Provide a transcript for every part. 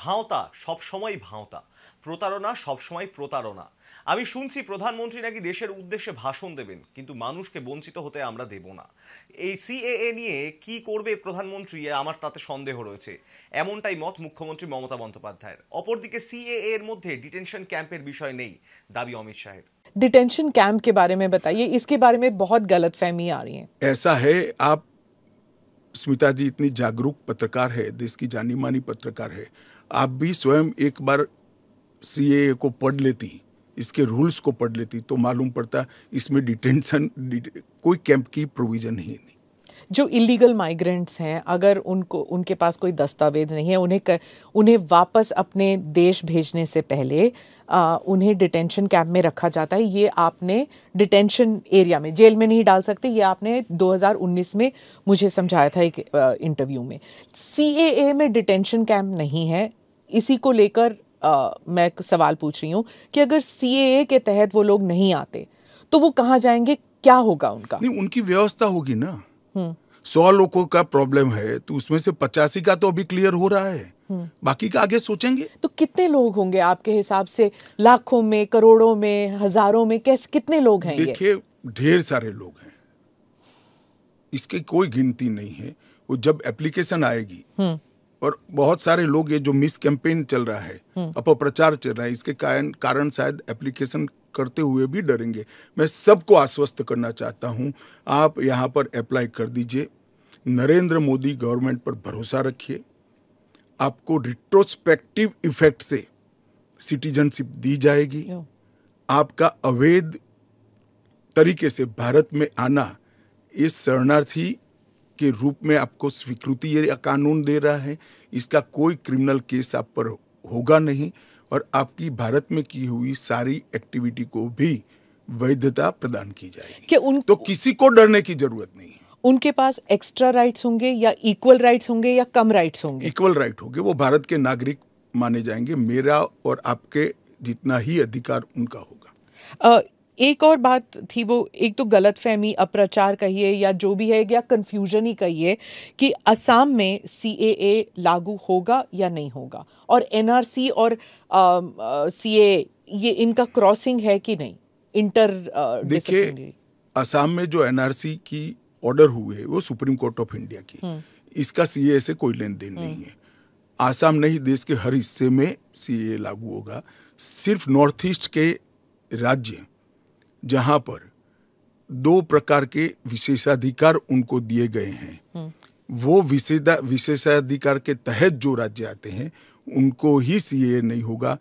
ভাঁওতা সবসময় ভাঁওতা প্রতারণা সবসময় প্রতারণা আমি শুনছি প্রধানমন্ত্রী নাকি দেশের উদ্দেশ্যে ভাষণ দেবেন কিন্তু মানুষকে বঞ্চিত হতে আমরা দেব না এই সিএএ নিয়ে কি করবে প্রধানমন্ত্রী আমার তাতে সন্দেহ রয়েছে এমনটাই মত মুখ্যমন্ত্রী মমতা বন্দ্যোপাধ্যায়ের অপরদিকে সিএএ এর মধ্যে ডিটেনশন ক্যাম্পের বিষয় নেই দাবি অমিত শাহের ডিটেনশন ক্যাম্প কে বারে में बताइए ইসকে বারে में बहुत গলত ফেমি आ रही হে ऐसा है आप स्मिता जी इतनी जागरूक पत्रकार है देश की जानी मानी पत्रकार है आप भी स्वयं एक बार सी को पढ़ लेती इसके रूल्स को पढ़ लेती तो मालूम पड़ता इसमें डिटेंशन डिटे, कोई कैंप की प्रोविज़न ही नहीं जो इलीगल माइग्रेंट्स हैं अगर उनको उनके पास कोई दस्तावेज नहीं है उन्हें कर, उन्हें वापस अपने देश भेजने से पहले आ, उन्हें डिटेंशन कैंप में रखा जाता है ये आपने डिटेंशन एरिया में जेल में नहीं डाल सकते ये आपने 2019 में मुझे समझाया था एक इंटरव्यू में सी में डिटेंशन कैंप नहीं है इसी को लेकर मैं सवाल पूछ रही हूँ कि अगर सी के तहत वो लोग नहीं आते तो वो कहाँ जाएंगे क्या होगा उनका नहीं उनकी व्यवस्था होगी ना हम्म। सौ लोगों का प्रॉब्लम है तो उसमें से पचासी का तो अभी क्लियर हो रहा है हम्म। बाकी का आगे सोचेंगे तो कितने लोग होंगे आपके हिसाब से लाखों में करोड़ों में हजारों में कैसे कितने लोग हैं देखिए ढेर सारे लोग हैं इसकी कोई गिनती नहीं है वो जब एप्लीकेशन आएगी हम्म। और बहुत सारे लोग ये जो मिस कैंपेन चल रहा है अपप्रचार चल रहा है इसके कारण कारण शायद एप्लीकेशन करते हुए भी डरेंगे मैं सबको आश्वस्त करना चाहता हूँ आप यहाँ पर अप्लाई कर दीजिए नरेंद्र मोदी गवर्नमेंट पर भरोसा रखिए आपको रिट्रोस्पेक्टिव इफेक्ट से सिटीजनशिप दी जाएगी आपका अवैध तरीके से भारत में आना इस शरणार्थी के रूप में आपको स्वीकृति ये कानून दे रहा है इसका कोई क्रिमिनल केस आप पर होगा नहीं और आपकी भारत में की हुई सारी एक्टिविटी को भी वैधता प्रदान की जाएगी कि उन तो किसी को डरने की जरूरत नहीं उनके पास एक्स्ट्रा राइट्स होंगे या इक्वल राइट्स होंगे या कम राइट्स होंगे इक्वल राइट होंगे वो भारत के नागरिक माने जाएंगे मेरा और आपके जितना ही अधिकार उनका होगा एक और बात थी वो एक तो गलत फहमी अप्रचार कहिए या जो भी है या कन्फ्यूजन ही कहिए कि असम में सी लागू होगा या नहीं होगा और एन और सी ये इनका क्रॉसिंग है कि नहीं इंटर uh, असम में जो एनआरसी की ऑर्डर हुए है वो सुप्रीम कोर्ट ऑफ इंडिया की हम्म। इसका सी से कोई लेन देन हम्म। नहीं है आसाम नहीं देश के हर हिस्से में सी लागू होगा सिर्फ नॉर्थ ईस्ट के राज्य जहां पर दो प्रकार के विशेषाधिकार उनको दिए गए हैं हम्म। वो विशेषा विशेषाधिकार के तहत जो राज्य आते हैं उनको ही सीए नहीं होगा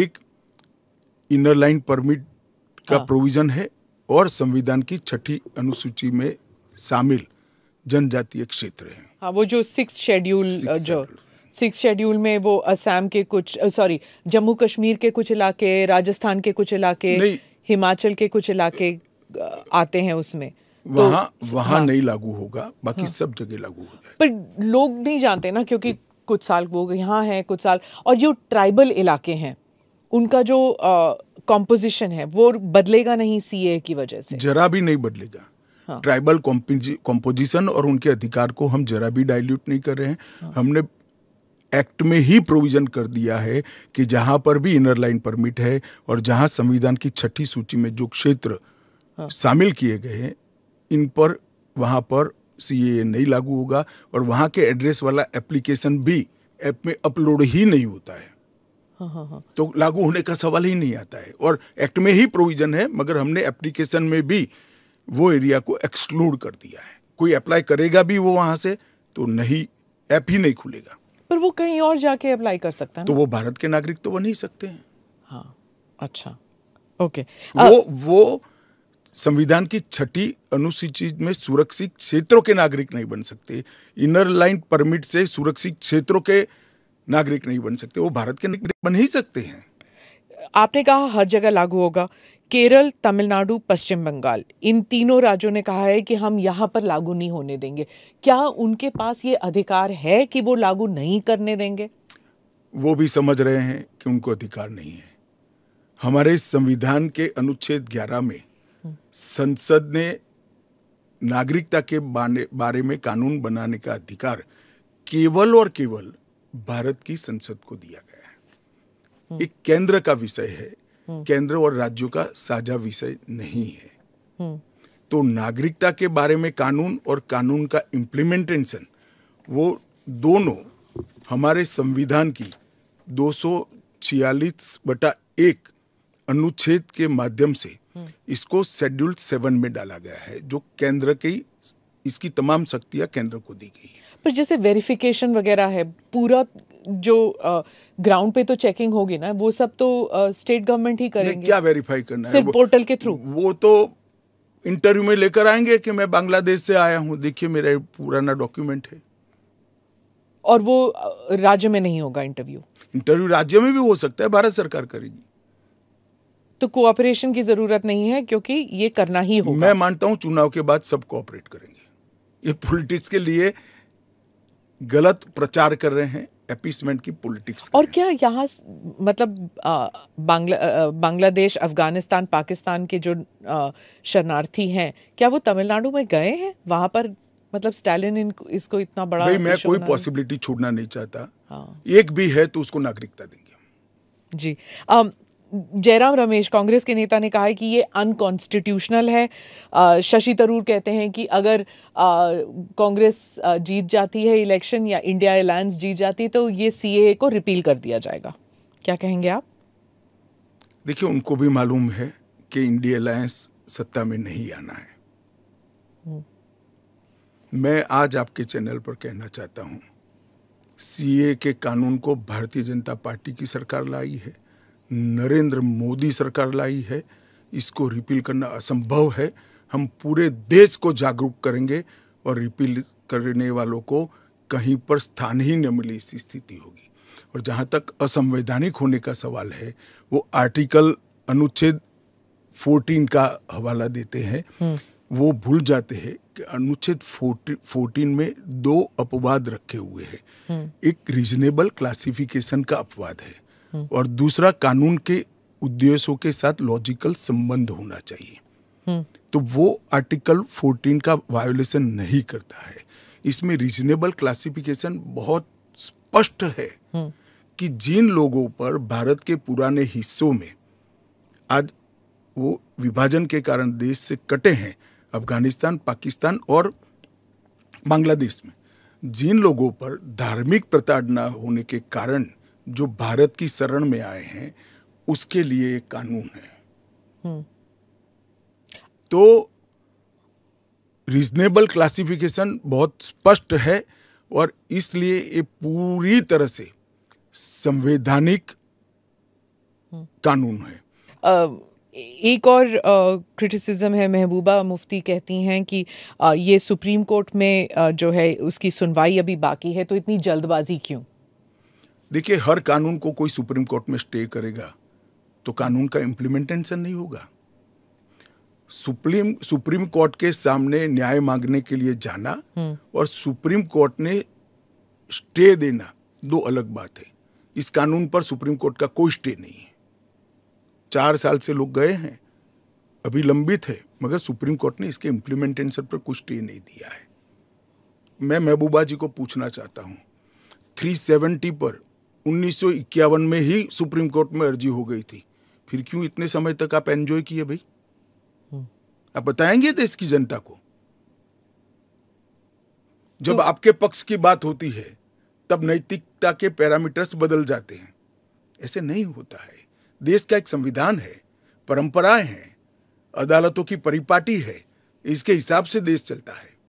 एक इनर लाइन परमिट का हाँ। प्रोविजन है और संविधान की छठी अनुसूची में शामिल जनजातीय क्षेत्र है हाँ वो जो सिक्स शेड्यूल जो सिक्स शेड्यूल में वो असम के कुछ सॉरी जम्मू कश्मीर के कुछ इलाके राजस्थान के कुछ इलाके हिमाचल के कुछ इलाके आते हैं उसमें तो वहाँ तो, वहाँ हाँ, नहीं लागू होगा बाकी हाँ, सब जगह लागू हो जाएगा पर लोग नहीं जानते ना क्योंकि कुछ साल वो यहाँ हैं कुछ साल और जो ट्राइबल इलाके हैं उनका जो कॉम्पोजिशन है वो बदलेगा नहीं सी की वजह से जरा भी नहीं बदलेगा हाँ। ट्राइबल कॉम्पोजिशन और उनके अधिकार को हम जरा भी डाइल्यूट नहीं कर रहे हैं हाँ। हमने एक्ट में ही प्रोविज़न कर दिया है कि जहां पर भी इनर लाइन परमिट है और जहां संविधान की छठी सूची में जो क्षेत्र हाँ। शामिल किए गए हैं इन पर वहां पर सी नहीं लागू होगा और वहां के एड्रेस वाला एप्लीकेशन भी ऐप में अपलोड ही नहीं होता है हाँ, हाँ, तो लागू होने का सवाल ही नहीं आता है और एक्ट में ही प्रोविज़न है मगर हमने एप्लीकेशन में भी वो एरिया को एक्सक्लूड कर दिया है कोई अप्लाई करेगा भी वो वहां से तो नहीं ऐप ही नहीं खुलेगा पर वो कहीं और जाके अप्लाई कर सकता है तो वो भारत के नागरिक तो वो नहीं सकते हैं हाँ अच्छा ओके वो वो संविधान की छठी अनुसूची में सुरक्षित क्षेत्रों के नागरिक नहीं बन सकते इनर लाइन परमिट से सुरक्षित क्षेत्रों के नागरिक नहीं बन सकते वो भारत के नागरिक बन ही सकते हैं आपने कहा हर जगह लागू होगा केरल तमिलनाडु पश्चिम बंगाल इन तीनों राज्यों ने कहा है कि हम यहाँ पर लागू नहीं होने देंगे क्या उनके पास ये अधिकार है कि वो लागू नहीं करने देंगे वो भी समझ रहे हैं कि उनको अधिकार नहीं है हमारे संविधान के अनुच्छेद 11 में हम्म। संसद ने नागरिकता के बारे में कानून बनाने का अधिकार केवल और केवल भारत की संसद को दिया गया है हम्म। एक केंद्र का विषय है केंद्र और राज्यों का साझा विषय नहीं है हम्म। तो नागरिकता के बारे में कानून और कानून का इम्प्लीमेंटेशन वो दोनों हमारे संविधान की दो बटा एक अनुच्छेद के माध्यम से हम्म। इसको शेड्यूल सेवन में डाला गया है जो केंद्र की इसकी तमाम शक्तियां केंद्र को दी गई पर जैसे वेरिफिकेशन वगैरह है पूरा जो ग्राउंड पे तो चेकिंग होगी ना वो सब तो स्टेट गवर्नमेंट ही करेंगे क्या वेरीफाई करना सिर्फ है पोर्टल के थ्रू वो तो इंटरव्यू में लेकर आएंगे कि मैं बांग्लादेश से आया हूँ देखिए मेरा पुराना डॉक्यूमेंट है और वो राज्य में नहीं होगा इंटरव्यू इंटरव्यू राज्य में भी हो सकता है भारत सरकार करेगी तो कोऑपरेशन की जरूरत नहीं है क्योंकि ये करना ही होगा मैं मानता हूं चुनाव के बाद सब कोऑपरेट करेंगे ये पॉलिटिक्स के लिए गलत प्रचार कर रहे हैं एपीसमेंट की पॉलिटिक्स और क्या यहाँ मतलब आ, बांग्ला बांग्लादेश अफगानिस्तान पाकिस्तान के जो शरणार्थी हैं क्या वो तमिलनाडु में गए हैं वहाँ पर मतलब स्टालिन इसको इतना बड़ा भाई मैं कोई पॉसिबिलिटी छोड़ना नहीं चाहता हाँ। एक भी है तो उसको नागरिकता देंगे जी आ, जयराम रमेश कांग्रेस के नेता ने कहा है कि ये अनकॉन्स्टिट्यूशनल है शशि तरूर कहते हैं कि अगर कांग्रेस जीत जाती है इलेक्शन या इंडिया अलायंस जीत जाती है तो ये सी को रिपील कर दिया जाएगा क्या कहेंगे आप देखिए उनको भी मालूम है कि इंडिया अलायंस सत्ता में नहीं आना है हम्म। मैं आज आपके चैनल पर कहना चाहता हूँ सीए के कानून को भारतीय जनता पार्टी की सरकार लाई है नरेंद्र मोदी सरकार लाई है इसको रिपील करना असंभव है हम पूरे देश को जागरूक करेंगे और रिपील करने वालों को कहीं पर स्थान ही न मिली इस स्थिति होगी और जहाँ तक असंवैधानिक होने का सवाल है वो आर्टिकल अनुच्छेद 14 का हवाला देते हैं हम्म। वो भूल जाते हैं कि अनुच्छेद 14, 14 में दो अपवाद रखे हुए हैं हम्म। एक रीजनेबल क्लासिफिकेशन का अपवाद है और दूसरा कानून के उद्देश्यों के साथ लॉजिकल संबंध होना चाहिए तो वो आर्टिकल 14 का वायोलेशन नहीं करता है इसमें रीजनेबल क्लासिफिकेशन बहुत स्पष्ट है कि जिन लोगों पर भारत के पुराने हिस्सों में आज वो विभाजन के कारण देश से कटे हैं अफगानिस्तान पाकिस्तान और बांग्लादेश में जिन लोगों पर धार्मिक प्रताड़ना होने के कारण जो भारत की शरण में आए हैं उसके लिए एक कानून है हम्म। तो रीजनेबल क्लासिफिकेशन बहुत स्पष्ट है और इसलिए ये पूरी तरह से संवैधानिक हम्म। कानून है एक और क्रिटिसिज्म है महबूबा मुफ्ती कहती हैं कि ये सुप्रीम कोर्ट में जो है उसकी सुनवाई अभी बाकी है तो इतनी जल्दबाजी क्यों देखिए हर कानून को कोई सुप्रीम कोर्ट में स्टे करेगा तो कानून का इम्प्लीमेंटेशन नहीं होगा सुप्रीम सुप्रीम कोर्ट के सामने न्याय मांगने के लिए जाना हम्म। और सुप्रीम कोर्ट ने स्टे देना दो अलग बात है इस कानून पर सुप्रीम कोर्ट का कोई स्टे नहीं है चार साल से लोग गए हैं अभी लंबित है मगर सुप्रीम कोर्ट ने इसके इम्प्लीमेंटेशन पर कुछ स्टे नहीं दिया है मैं महबूबा जी को पूछना चाहता हूँ 370 पर उन्नीस में ही सुप्रीम कोर्ट में अर्जी हो गई थी फिर क्यों इतने समय तक आप एंजॉय किए भाई हम्म। आप बताएंगे देश की जनता को जब तो, आपके पक्ष की बात होती है तब नैतिकता के पैरामीटर्स बदल जाते हैं ऐसे नहीं होता है देश का एक संविधान है परंपराएं हैं अदालतों की परिपाटी है इसके हिसाब से देश चलता है